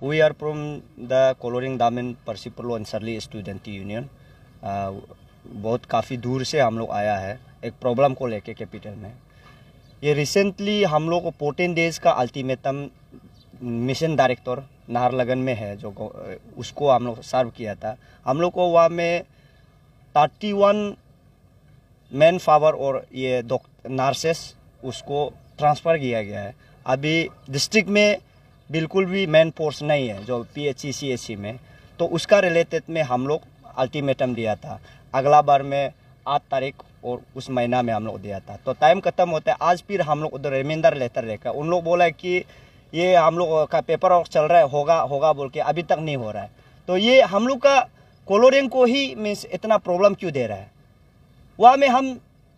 We are from the Coloring Damen Persipolo Ansarli Student Union. Uh, बहुत काफ़ी दूर से हम लोग आया है एक प्रॉब्लम को लेके कैपिटल में ये रिसेंटली हम लोग फोर्टीन डेज का अल्टीमेटम मिशन डायरेक्टर नाहरलगन में है जो uh, उसको हम लोग सर्व किया था हम लोग को वहाँ में थर्टी वन मैन पावर और ये डॉक्टर नर्सेस उसको ट्रांसफ़र किया गया है अभी डिस्ट्रिक्ट में बिल्कुल भी मेन फोर्स नहीं है जो पी एच सी सी में तो उसका रिलेटेड में हम लोग अल्टीमेटम दिया था अगला बार में आठ तारीख और उस महीना में हम लोग दिया था तो टाइम ख़त्म होता है आज फिर हम लोग उधर रिमाइंडर लेटर लेकर उन लोग बोला कि ये हम लोग का पेपर वर्क चल रहा है होगा होगा बोल के अभी तक नहीं हो रहा है तो ये हम लोग का कोलोरिंग को ही मीन्स इतना प्रॉब्लम क्यों दे रहा है वहाँ में हम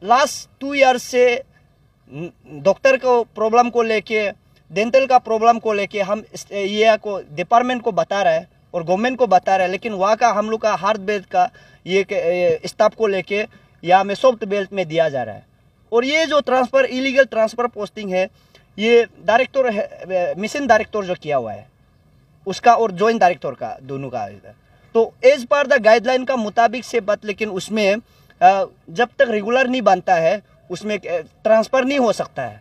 लास्ट टू ईयर से डॉक्टर को प्रॉब्लम को लेके डेंटल का प्रॉब्लम को लेके हम ये को डिपार्टमेंट को बता रहे हैं और गवर्नमेंट को बता रहे हैं लेकिन वहाँ का हम लोग का हार्थ बेल्ट का ये स्टाफ को लेके या हमें सॉफ्ट बेल्ट में दिया जा रहा है और ये जो ट्रांसफ़र इलीगल ट्रांसफ़र पोस्टिंग है ये डायरेक्टर मिशन डायरेक्टर जो किया हुआ है उसका और जॉइंट डायरेक्टर का दोनों का तो एज पर द गाइडलाइन का मुताबिक से बात लेकिन उसमें जब तक रेगुलर नहीं बनता है उसमें ट्रांसफ़र नहीं हो सकता है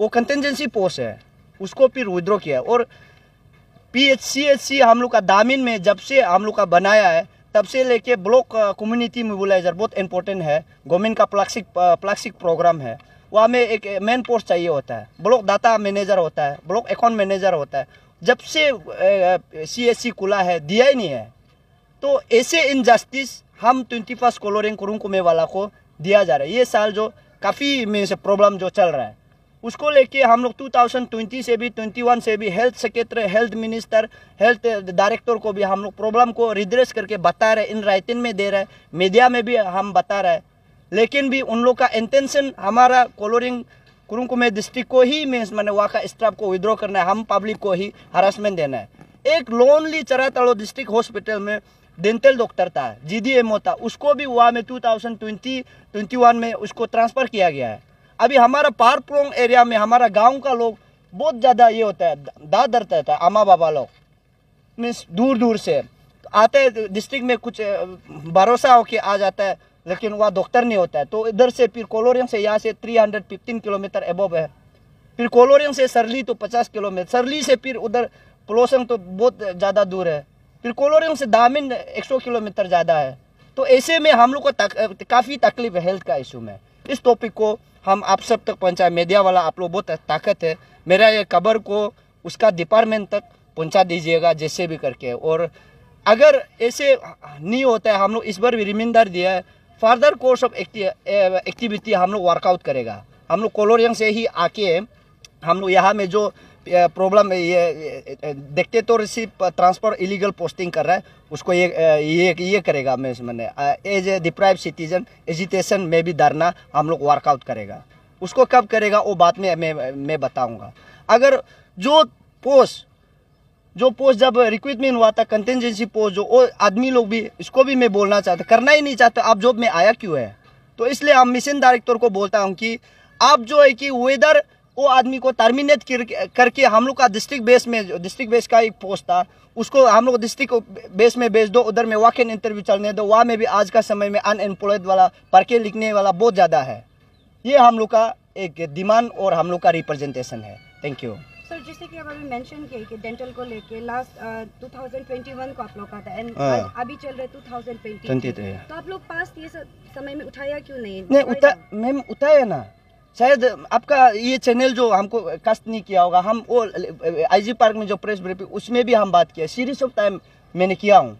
वो कंटेंजेंसी पोस्ट है उसको फिर विद्रो किया और P H C H C हम लोग का दामिन में जब से हम लोग का बनाया है तब से लेके ब्लॉक कम्युनिटी मोबिलाइजर बहुत इंपॉर्टेंट है गवर्नमेंट का प्लास्टिक प्लास्टिक प्रोग्राम है वहाँ में एक मेन पोस्ट चाहिए होता है ब्लॉक डाटा मैनेजर होता है ब्लॉक अकाउंट मैनेजर होता है जब से सी एस सी खुला है दिया ही नहीं है तो ऐसे इनजस्टिस हम ट्वेंटी फर्स्ट कोलोरिंग कुरुकुमे वाला को दिया जा रहा है ये साल जो काफ़ी में से प्रॉब्लम जो चल रहा है उसको लेके हम लोग 2020 से भी 21 से भी health secretary health minister health director को भी हम लोग प्रॉब्लम को रिड्रेस करके बता रहे इन राइटिंग में दे रहे मीडिया में भी हम बता रहे लेकिन भी उन लोग का इंटेंशन हमारा कोलोरिंग कुरुकुमे डिस्ट्रिक्ट को ही मीन्स मैंने वहाँ का स्टाफ को विद्रॉ करना है हम पब्लिक को ही हरासमेंट देना है एक लोनली तड़ो डिस्ट्रिक्ट हॉस्पिटल में डेंटल डॉक्टर था जी डी एम उसको भी वहाँ में 2020 21 में उसको ट्रांसफ़र किया गया है अभी हमारा पारप्रोंग एरिया में हमारा गांव का लोग बहुत ज़्यादा ये होता है दाद रहता है आमा बाबा लोग मीन्स दूर दूर से आते हैं डिस्ट्रिक्ट में कुछ भरोसा होके आ जाता है लेकिन वह डॉक्टर नहीं होता है तो इधर से फिर कोलोरियम से यहाँ से फिफ्टीन किलोमीटर एबोव है फिर कोलोरियम से सरली तो पचास किलोमीटर सरली से फिर उधर पलोसंग तो बहुत ज़्यादा दूर है फिर कोलोरियम से दामिन सौ किलोमीटर ज़्यादा है तो ऐसे में हम लोग को तक, काफ़ी तकलीफ है हेल्थ का इशू में इस टॉपिक को हम आप सब तक पहुँचाए मीडिया वाला आप लोग बहुत ताकत है मेरा ये खबर को उसका डिपार्टमेंट तक पहुँचा दीजिएगा जैसे भी करके और अगर ऐसे नहीं होता है हम लोग इस बार भी रिमाइंडर दिया है फर्दर कोर्स ऑफ एक्टिविटी हम लोग वर्कआउट करेगा हम लोग कोलोरियंग से ही आके हम लोग यहाँ में जो प्रॉब्लम ये देखते तो रिसीव ट्रांसफर इलीगल पोस्टिंग कर रहा है उसको ये ये ये करेगा मैं मैंने as a deprive citizen agitation में भी धरना हम लोग वर्कआउट करेगा उसको कब करेगा वो बात में मैं मैं बताऊंगा अगर जो पोस्ट जो पोस्ट जब रिक्रूटमेंट हुआ था कंटेंजेंसी पोस्ट जो वो आदमी लोग भी इसको भी मैं बोलना चाहता करना ही नहीं चाहता आप जॉब में आया क्यों है तो इसलिए हम मिशन डायरेक्टर को बोलता हूँ कि आप जो है कि वेदर वो आदमी को टर्मिनेट करके हम लोग का डिस्ट्रिक्ट बेस में डिस्ट्रिक्ट बेस का एक पोस्ट था उसको हम लोग डिस्ट्रिक्ट बेस में भेज दो उधर में वॉक इन इंटरव्यू चलने दो वहाँ में भी आज का समय में अनएम्प्लॉयड वाला पढ़ के लिखने वाला बहुत ज़्यादा है ये हम लोग का एक डिमांड और हम लोग का रिप्रेजेंटेशन है थैंक यू सर जैसे कि आप अभी मेंशन किए कि डेंटल को लेके लास्ट uh, 2021 को आप लोग का था एंड हाँ। अभी चल रहे 2020 तो आप लोग पास ये समय में उठाया क्यों नहीं नहीं उठा मैम उठाया ना शायद आपका ये चैनल जो हमको कास्ट नहीं किया होगा हम वो आईजी पार्क में जो प्रेस ब्रीफिंग उसमें भी हम बात किया सीरीज ऑफ टाइम मैंने किया हूँ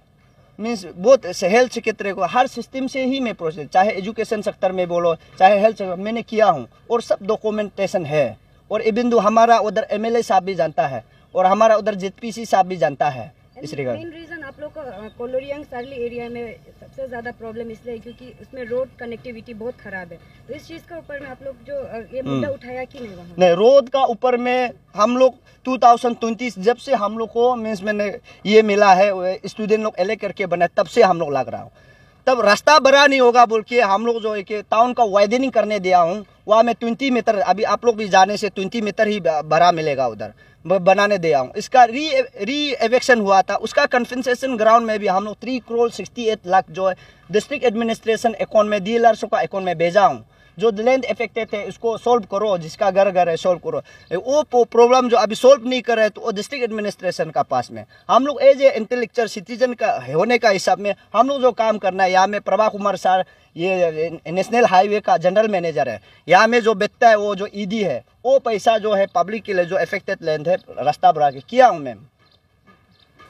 मीन्स बहुत हेल्थ क्षेत्र को हर सिस्टम से ही मैं प्रोसेस चाहे एजुकेशन सेक्टर में बोलो चाहे हेल्थ सेक्टर मैंने किया हूँ और सब डॉक्यूमेंटेशन है और ये बिंदु हमारा उधर एम साहब भी जानता है और हमारा उधर जेडपीसी साहब भी जानता है इस रिगार्ड आप लोग का कोलोरियांग सारली एरिया में सबसे ज़्यादा प्रॉब्लम इसलिए है क्योंकि उसमें रोड कनेक्टिविटी बहुत खराब है तो इस चीज़ के ऊपर में आप लोग जो ये हम्म। मुद्दा उठाया कि नहीं वहाँ नहीं रोड का ऊपर में हम लोग 2020 जब से हम लोग को मीन्स मैंने ये मिला है स्टूडेंट लोग एले करके बना तब से हम लोग लग रहा हूँ तब रास्ता बड़ा नहीं होगा बोल के हम लोग जो है कि टाउन का वाइडनिंग करने दिया हूँ वहाँ में ट्वेंटी मीटर अभी आप लोग भी जाने से ट्वेंटी मीटर ही भरा मिलेगा उधर बनाने दिया हूँ इसका री री एवेक्शन हुआ था उसका कंफेंसेशन ग्राउंड में भी हम लोग three crore sixty eight lakh जो है डिस्ट्रिक्ट एडमिनिस्ट्रेशन अकाउंट में डीलर्सों का अकाउंट में भेजा हूँ जो लेंथ इफेक्टेड है उसको सोल्व करो जिसका घर घर है सोल्व करो वो प्रॉब्लम जो अभी सोल्व नहीं कर रहे तो वो डिस्ट्रिक्ट एडमिनिस्ट्रेशन का पास में हम लोग एज ए इंटेलेक्चुअल सिटीजन का होने का हिसाब में हम लोग जो काम करना है यहाँ में प्रभा कुमार सर ये नेशनल हाईवे का जनरल मैनेजर है यहाँ में जो बेचता है वो जो ईडी e है वो पैसा जो है पब्लिक के लिए जो इफेक्टेड लैंड है रास्ता बढ़ा के किया हूँ मैम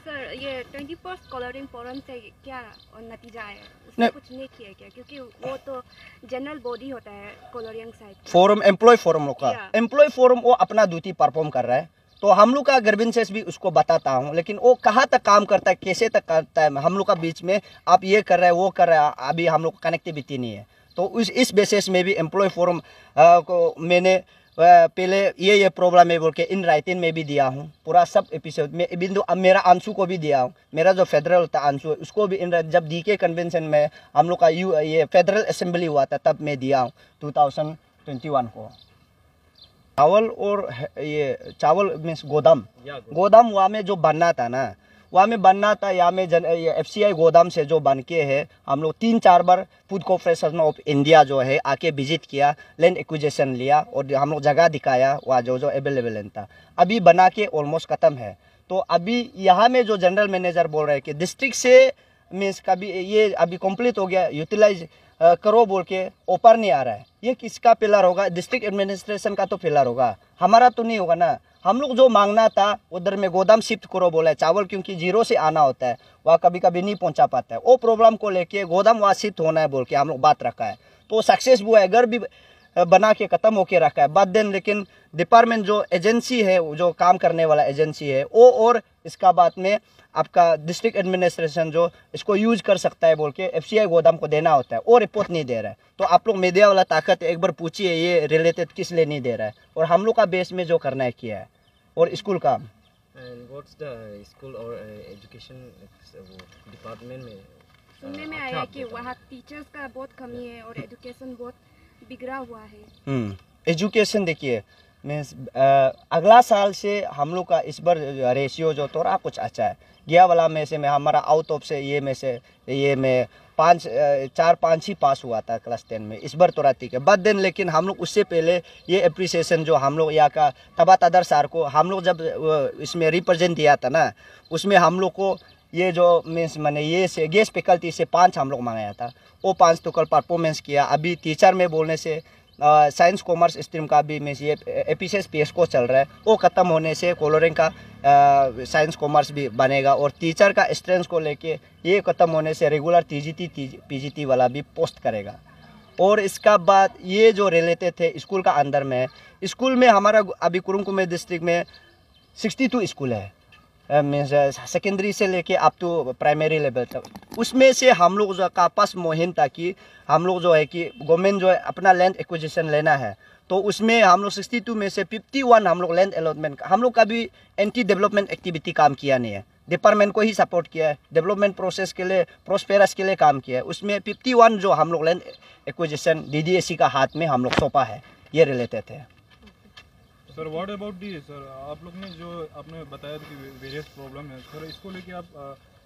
सर ये ट्वेंटी फोर्थ कॉलरिंग फोरम से क्या नतीजा आया उसमें कुछ नहीं किया क्या क्योंकि वो तो जनरल बॉडी होता है कोलोरियंग साइड फोरम एम्प्लॉय फोरम का एम्प्लॉय फोरम वो अपना ड्यूटी परफॉर्म कर रहा है तो हम लोग का ग्रीवेंसेस भी उसको बताता हूँ लेकिन वो कहाँ तक काम करता है कैसे तक करता है हम लोग का बीच में आप ये कर रहे हैं वो कर रहे हैं अभी हम लोग कनेक्टिविटी नहीं है तो इस इस बेसिस में भी एम्प्लॉय फोरम को मैंने पहले ये ये प्रॉब्लम है बोल के इन राइटिंग में भी दिया हूँ पूरा सब एपिसोड में बिंदु तो अब मेरा आंसू को भी दिया हूँ मेरा जो फेडरल होता आंसू है उसको भी इन जब डी के कन्वेंशन में हम लोग का यू ये फेडरल असेंबली हुआ था तब मैं दिया हूँ टू थाउजेंड ट्वेंटी वन को चावल और ये चावल मीन्स गोदाम गोदाम हुआ में जो बनना था ना वहाँ में बनना था यहाँ में जन एफ गोदाम से जो बन के है हम लोग तीन चार बार फूड कॉर्पोरेशन ऑफ इंडिया जो है आके विजिट किया लैंड एक्विजेशन लिया और हम लोग जगह दिखाया वहाँ जो जो अवेलेबल था अभी बना के ऑलमोस्ट ख़त्म है तो अभी यहाँ में जो जनरल मैनेजर बोल रहे हैं कि डिस्ट्रिक्ट से मीन्स कभी ये अभी कंप्लीट हो गया यूटिलाइज करो बोल के ऊपर नहीं आ रहा है ये किसका पिलर होगा डिस्ट्रिक्ट एडमिनिस्ट्रेशन का तो पिलर होगा हमारा तो नहीं होगा ना हम लोग जो मांगना था उधर में गोदाम शिफ्ट करो बोला है चावल क्योंकि जीरो से आना होता है वह कभी कभी नहीं पहुँचा पाता है वो प्रॉब्लम को लेके गोदाम वहाँ शिफ्ट होना है बोल के हम लोग बात रखा है तो सक्सेस हुआ है घर भी बना के ख़त्म होके रखा है बाद देन लेकिन डिपार्टमेंट जो एजेंसी है जो काम करने वाला एजेंसी है वो और इसका बाद में आपका डिस्ट्रिक्ट एडमिनिस्ट्रेशन जो इसको यूज कर सकता है बोल के एफ गोदाम को देना होता है वो रिपोर्ट नहीं दे रहा है तो आप लोग मीडिया वाला ताकत एक बार पूछिए ये रिलेटेड किस लिए नहीं दे रहा है और हम लोग का बेस में जो करना है किया है और स्कूल का स्कूल और एजुकेशन डिपार्टमेंट में uh, सुनने में अच्छा आया कि वहाँ टीचर्स का बहुत कमी है और एजुकेशन बहुत बिगड़ा हुआ है एजुकेशन हम्म, देखिए मीन्स uh, अगला साल से हम लोग का इस बार रेशियो uh, जो थोड़ा कुछ अच्छा है गया वाला में से में हमारा आउट ऑफ से ये में से ये में पाँच चार पाँच ही पास हुआ था क्लास टेन में इस बार थोड़ा तो ठीक है बद दिन लेकिन हम लोग उससे पहले ये अप्रिसिएशन जो हम लोग यहाँ का तबात अदर सार को हम लोग जब इसमें रिप्रेजेंट दिया था ना उसमें हम लोग को ये जो मीन्स मैंने ये से गेस्ट फैकल्टी से पाँच हम लोग मंगाया था वो पाँच तो कल परफॉर्मेंस किया अभी टीचर में बोलने से साइंस कॉमर्स स्ट्रीम का भी मैं ये A P C S P S को चल रहा है वो ख़त्म होने से कोलोरिंग का साइंस कॉमर्स भी बनेगा और टीचर का स्ट्रेंथ को लेके ये ख़त्म होने से regular T G T P G T वाला भी पोस्ट करेगा और इसका बाद ये जो रिलेटेड थे स्कूल का अंदर में स्कूल में हमारा अभी कुरुम डिस्ट्रिक्ट में सिक्सटी टू स्कूल है मीन्स सेकेंडरी से लेके अप टू प्राइमरी लेवल तक उसमें से हम लोग जो का पास मुहिम था कि हम लोग जो है कि गवर्नमेंट जो है अपना लैंड एक्विजिशन लेना है तो उसमें हम लोग सिक्सटी टू में से फिफ्टी वन हम लोग लैंड अलॉटमेंट हम लोग का भी एंटी डेवलपमेंट एक्टिविटी काम किया नहीं है डिपार्टमेंट को ही सपोर्ट किया है डेवलपमेंट प्रोसेस के लिए प्रोस्पेरस के लिए काम किया है उसमें फिफ्टी वन जो हम लोग लैंड एक्विजिशन डी का हाथ में हम लोग सौंपा है ये रिलेटेड है sir what about the sir आप लोग ने जो आपने बताया था कि वेरियस प्रॉब्लम है सर इसको लेके आप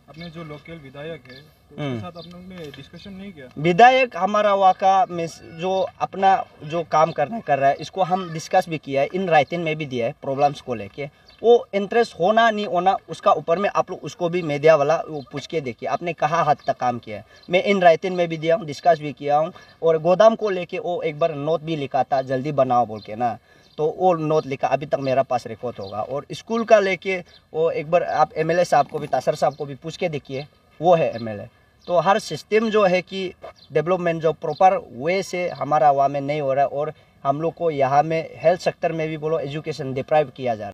अपने जो लोकल विधायक है तो उसके हम्म। साथ अपने ने डिस्कशन नहीं किया विधायक हमारा वाका में जो अपना जो काम करना कर रहा है इसको हम डिस्कस भी किया है इन राइटिंग में भी दिया है प्रॉब्लम्स को लेके वो इंटरेस्ट होना नहीं होना उसका ऊपर में आप लोग उसको भी मीडिया वाला वो पूछ के देखिए आपने कहा हद तक काम किया है मैं इन राइटिंग में भी दिया हूँ डिस्कस भी किया हूँ और गोदाम को लेके वो एक बार नोट भी लिखा था जल्दी बनाओ बोल के ना तो वो नोट लिखा अभी तक मेरा पास रिकॉर्ड होगा और स्कूल का लेके वो एक बार आप एमएलए साहब को भी तासर साहब को भी पूछ के देखिए वो है एमएलए तो हर सिस्टम जो है कि डेवलपमेंट जो प्रॉपर वे से हमारा वहाँ में नहीं हो रहा है और हम लोग को यहाँ में हेल्थ सेक्टर में भी बोलो एजुकेशन डिप्राइव किया जा रहा है